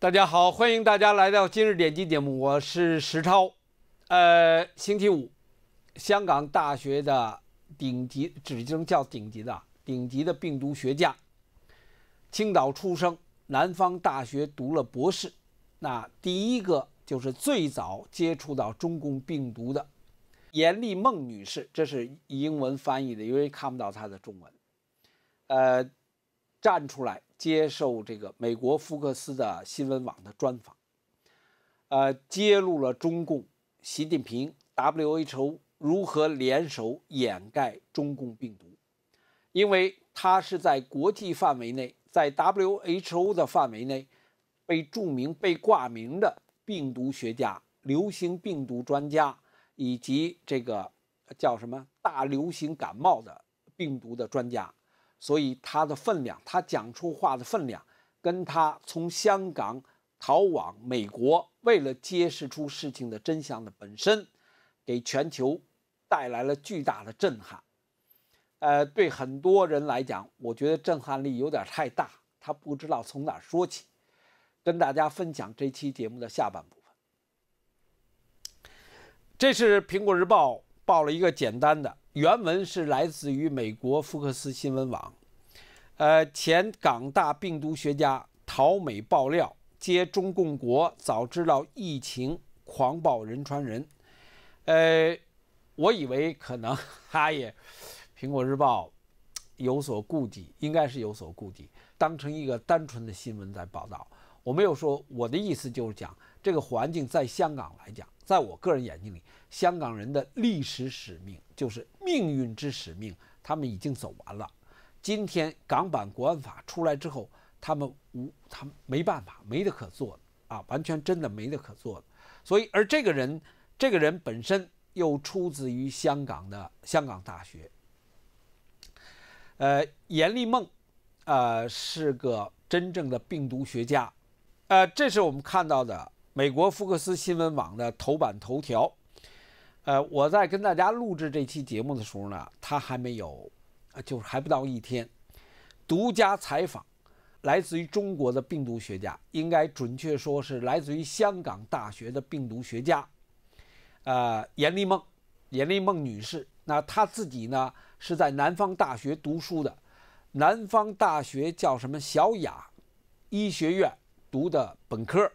大家好，欢迎大家来到今日点击节目，我是石超。呃，星期五，香港大学的顶级，只能叫顶级的，顶级的病毒学家，青岛出生，南方大学读了博士。那第一个就是最早接触到中共病毒的严丽梦女士，这是英文翻译的，因为看不到她的中文。呃。站出来接受这个美国福克斯的新闻网的专访，呃，揭露了中共、习近平、WHO 如何联手掩盖中共病毒，因为他是在国际范围内，在 WHO 的范围内被著名、被挂名的病毒学家、流行病毒专家以及这个叫什么大流行感冒的病毒的专家。所以他的分量，他讲出话的分量，跟他从香港逃往美国，为了揭示出事情的真相的本身，给全球带来了巨大的震撼。呃，对很多人来讲，我觉得震撼力有点太大，他不知道从哪说起。跟大家分享这期节目的下半部分。这是《苹果日报》报了一个简单的。原文是来自于美国福克斯新闻网，呃，前港大病毒学家陶美爆料，接中共国早知道疫情狂暴人传人，呃，我以为可能他也，苹果日报有所顾忌，应该是有所顾忌，当成一个单纯的新闻在报道。我没有说我的意思，就是讲这个环境在香港来讲，在我个人眼睛里，香港人的历史使命。就是命运之使命，他们已经走完了。今天港版国安法出来之后，他们无，他们没办法，没得可做啊，完全真的没得可做所以，而这个人，这个人本身又出自于香港的香港大学。呃，严立梦，呃，是个真正的病毒学家。呃，这是我们看到的美国福克斯新闻网的头版头条。呃，我在跟大家录制这期节目的时候呢，他还没有，就是还不到一天。独家采访，来自于中国的病毒学家，应该准确说是来自于香港大学的病毒学家，呃，严立梦，严立梦女士。那她自己呢是在南方大学读书的，南方大学叫什么小雅医学院读的本科，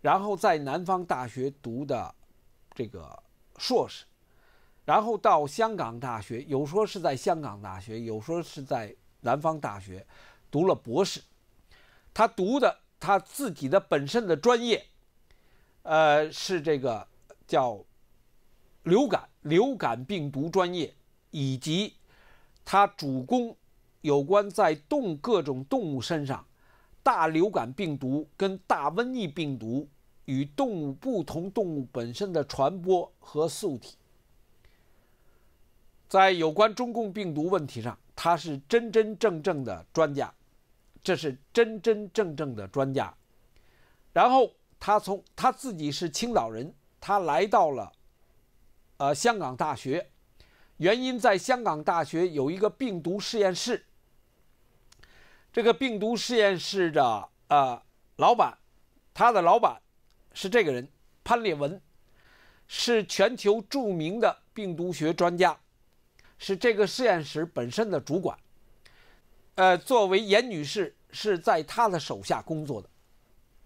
然后在南方大学读的这个。硕士，然后到香港大学，有说是在香港大学，有说是在南方大学，读了博士。他读的他自己的本身的专业，呃，是这个叫流感、流感病毒专业，以及他主攻有关在动各种动物身上大流感病毒跟大瘟疫病毒。与动物不同，动物本身的传播和宿体，在有关中共病毒问题上，他是真真正正的专家，这是真真正正的专家。然后他从他自己是青岛人，他来到了呃香港大学，原因在香港大学有一个病毒实验室，这个病毒实验室的呃老板，他的老板。是这个人，潘列文，是全球著名的病毒学专家，是这个实验室本身的主管。呃，作为严女士是在他的手下工作的，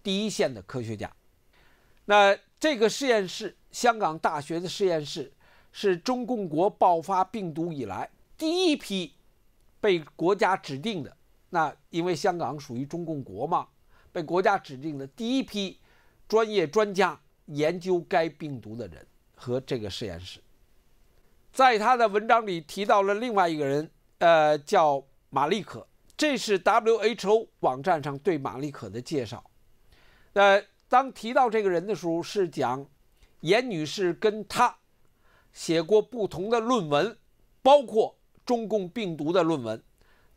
第一线的科学家。那这个实验室，香港大学的实验室，是中共国爆发病毒以来第一批被国家指定的。那因为香港属于中共国嘛，被国家指定的第一批。专业专家研究该病毒的人和这个实验室，在他的文章里提到了另外一个人，呃，叫马利可。这是 WHO 网站上对马利可的介绍。呃，当提到这个人的时候，是讲严女士跟他写过不同的论文，包括中共病毒的论文，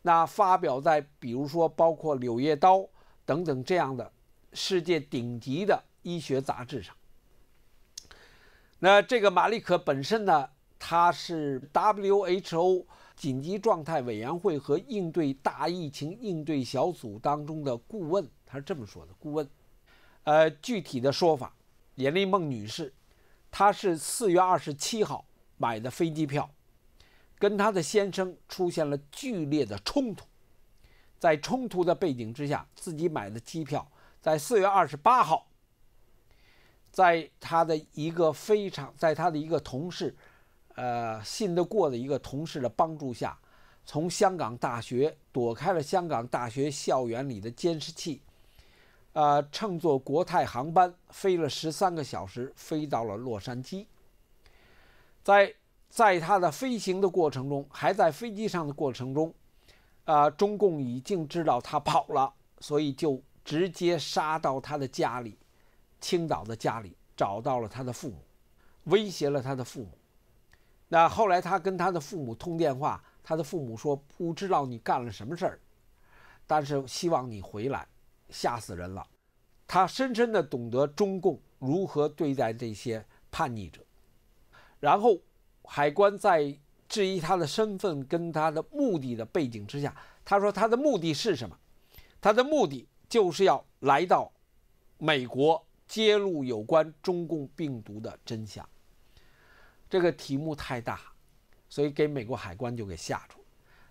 那发表在比如说包括《柳叶刀》等等这样的。世界顶级的医学杂志上。那这个马利可本身呢？他是 WHO 紧急状态委员会和应对大疫情应对小组当中的顾问。他是这么说的：顾问，呃，具体的说法，严丽梦女士，她是四月二十七号买的飞机票，跟她的先生出现了剧烈的冲突。在冲突的背景之下，自己买的机票。在四月二十八号，在他的一个非常，在他的一个同事，呃，信得过的一个同事的帮助下，从香港大学躲开了香港大学校园里的监视器，呃，乘坐国泰航班飞了十三个小时，飞到了洛杉矶。在在他的飞行的过程中，还在飞机上的过程中，啊，中共已经知道他跑了，所以就。直接杀到他的家里，青岛的家里找到了他的父母，威胁了他的父母。那后来他跟他的父母通电话，他的父母说不知道你干了什么事儿，但是希望你回来，吓死人了。他深深地懂得中共如何对待这些叛逆者。然后海关在质疑他的身份跟他的目的的背景之下，他说他的目的是什么？他的目的。就是要来到美国揭露有关中共病毒的真相。这个题目太大，所以给美国海关就给吓住了，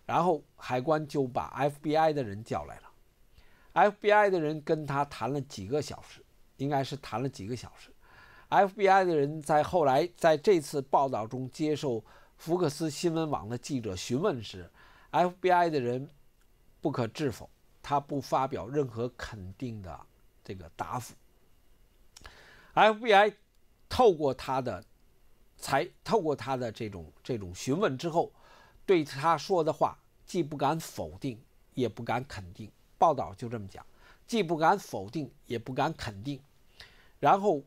然后海关就把 FBI 的人叫来了。FBI 的人跟他谈了几个小时，应该是谈了几个小时。FBI 的人在后来在这次报道中接受福克斯新闻网的记者询问时，FBI 的人不可置否。他不发表任何肯定的这个答复。FBI 透过他的才透过他的这种这种询问之后，对他说的话既不敢否定也不敢肯定。报道就这么讲，既不敢否定也不敢肯定。然后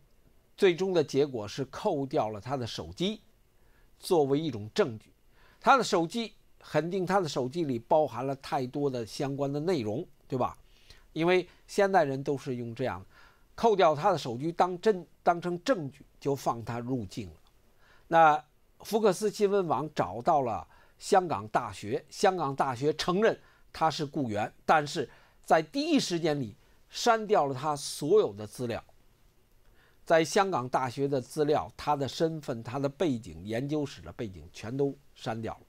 最终的结果是扣掉了他的手机，作为一种证据。他的手机。肯定他的手机里包含了太多的相关的内容，对吧？因为现代人都是用这样，扣掉他的手机当真当成证据就放他入境了。那福克斯新闻网找到了香港大学，香港大学承认他是雇员，但是在第一时间里删掉了他所有的资料。在香港大学的资料，他的身份、他的背景、研究室的背景全都删掉了。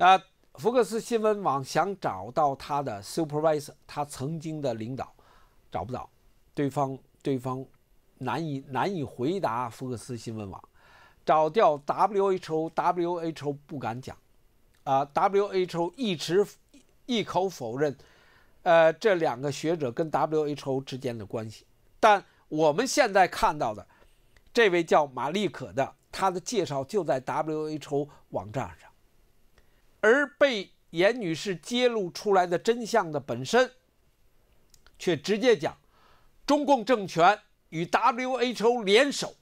啊，福克斯新闻网想找到他的 supervisor，他曾经的领导，找不到，对方对方难以难以回答福克斯新闻网，找掉 WHO WHO 不敢讲，啊 WHO 一直一口否认，呃这两个学者跟 WHO 之间的关系，但我们现在看到的这位叫马利可的，他的介绍就在 WHO 网站上。而被严女士揭露出来的真相的本身，却直接讲，中共政权与 W H O 联手，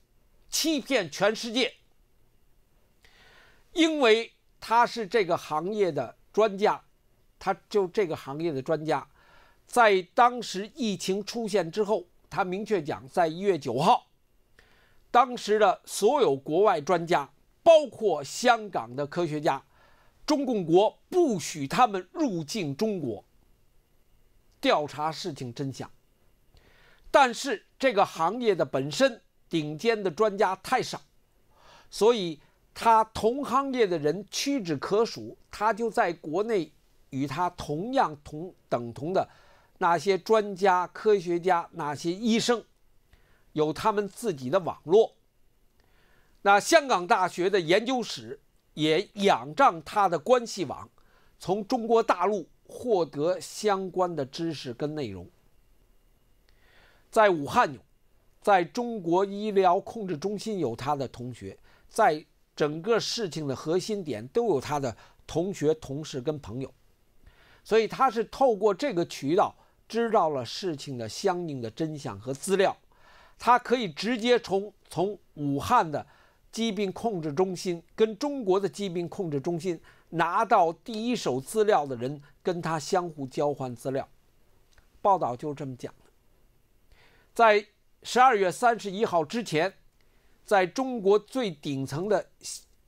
欺骗全世界。因为他是这个行业的专家，他就这个行业的专家，在当时疫情出现之后，他明确讲，在一月九号，当时的所有国外专家，包括香港的科学家。中共国不许他们入境中国调查事情真相。但是这个行业的本身顶尖的专家太少，所以他同行业的人屈指可数。他就在国内与他同样同等同的那些专家、科学家、那些医生，有他们自己的网络。那香港大学的研究室。也仰仗他的关系网，从中国大陆获得相关的知识跟内容。在武汉有，在中国医疗控制中心有他的同学，在整个事情的核心点都有他的同学、同事跟朋友，所以他是透过这个渠道知道了事情的相应的真相和资料，他可以直接从从武汉的。疾病控制中心跟中国的疾病控制中心拿到第一手资料的人，跟他相互交换资料。报道就这么讲的。在十二月三十一号之前，在中国最顶层的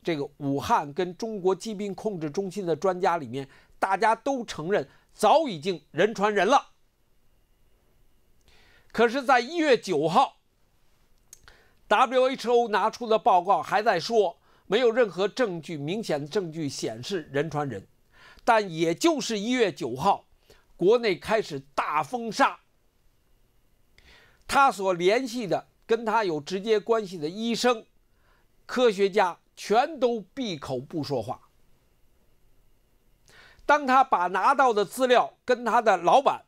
这个武汉跟中国疾病控制中心的专家里面，大家都承认早已经人传人了。可是，在一月九号。WHO 拿出的报告还在说没有任何证据，明显证据显示人传人。但也就是一月九号，国内开始大封杀。他所联系的跟他有直接关系的医生、科学家全都闭口不说话。当他把拿到的资料跟他的老板、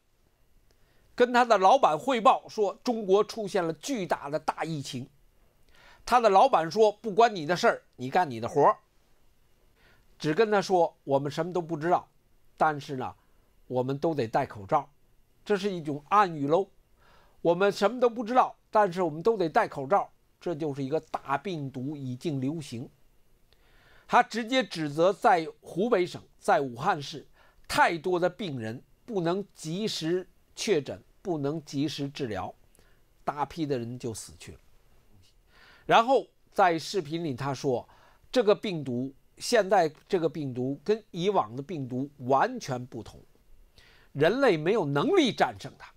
跟他的老板汇报说中国出现了巨大的大疫情。他的老板说：“不关你的事儿，你干你的活儿。只跟他说，我们什么都不知道，但是呢，我们都得戴口罩，这是一种暗语喽。我们什么都不知道，但是我们都得戴口罩，这就是一个大病毒已经流行。”他直接指责在湖北省、在武汉市，太多的病人不能及时确诊，不能及时治疗，大批的人就死去了。然后在视频里，他说：“这个病毒现在这个病毒跟以往的病毒完全不同，人类没有能力战胜它。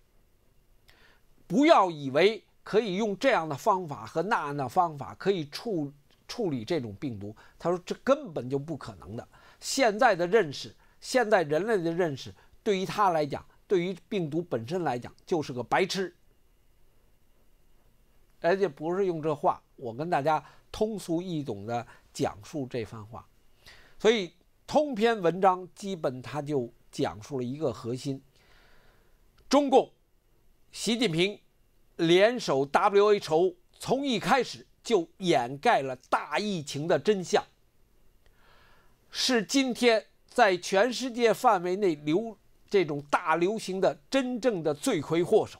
不要以为可以用这样的方法和那样的方法可以处处理这种病毒。他说这根本就不可能的。现在的认识，现在人类的认识对于他来讲，对于病毒本身来讲就是个白痴。”人家不是用这话，我跟大家通俗易懂的讲述这番话，所以通篇文章基本他就讲述了一个核心：中共、习近平联手 WHO，从一开始就掩盖了大疫情的真相，是今天在全世界范围内流这种大流行的真正的罪魁祸首。